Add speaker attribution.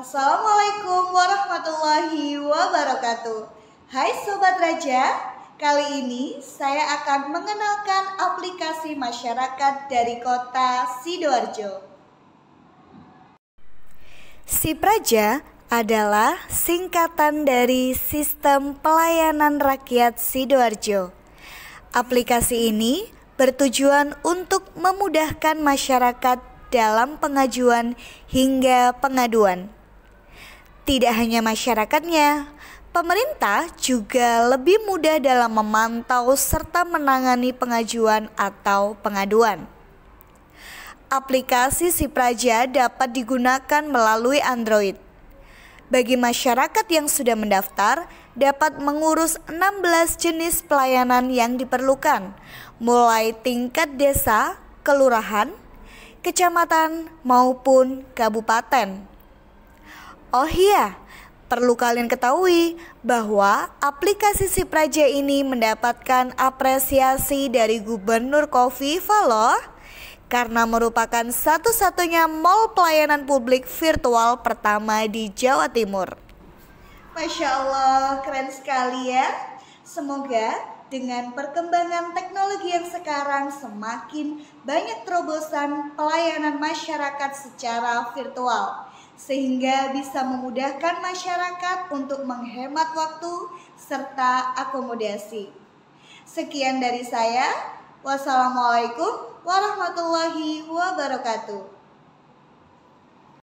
Speaker 1: Assalamualaikum warahmatullahi wabarakatuh. Hai Sobat Raja, kali ini saya akan mengenalkan aplikasi masyarakat dari kota Sidoarjo. Sipraja adalah singkatan dari Sistem Pelayanan Rakyat Sidoarjo. Aplikasi ini bertujuan untuk memudahkan masyarakat dalam pengajuan hingga pengaduan. Tidak hanya masyarakatnya, pemerintah juga lebih mudah dalam memantau serta menangani pengajuan atau pengaduan. Aplikasi Sipraja dapat digunakan melalui Android. Bagi masyarakat yang sudah mendaftar, dapat mengurus 16 jenis pelayanan yang diperlukan, mulai tingkat desa, kelurahan, kecamatan, maupun kabupaten. Oh iya, perlu kalian ketahui bahwa aplikasi Sipraja ini mendapatkan apresiasi dari Gubernur Kofifa loh karena merupakan satu-satunya mall pelayanan publik virtual pertama di Jawa Timur. Masya Allah, keren sekali ya. Semoga dengan perkembangan teknologi yang sekarang semakin banyak terobosan pelayanan masyarakat secara virtual sehingga bisa memudahkan masyarakat untuk menghemat waktu serta akomodasi. Sekian dari saya. Wassalamualaikum warahmatullahi wabarakatuh.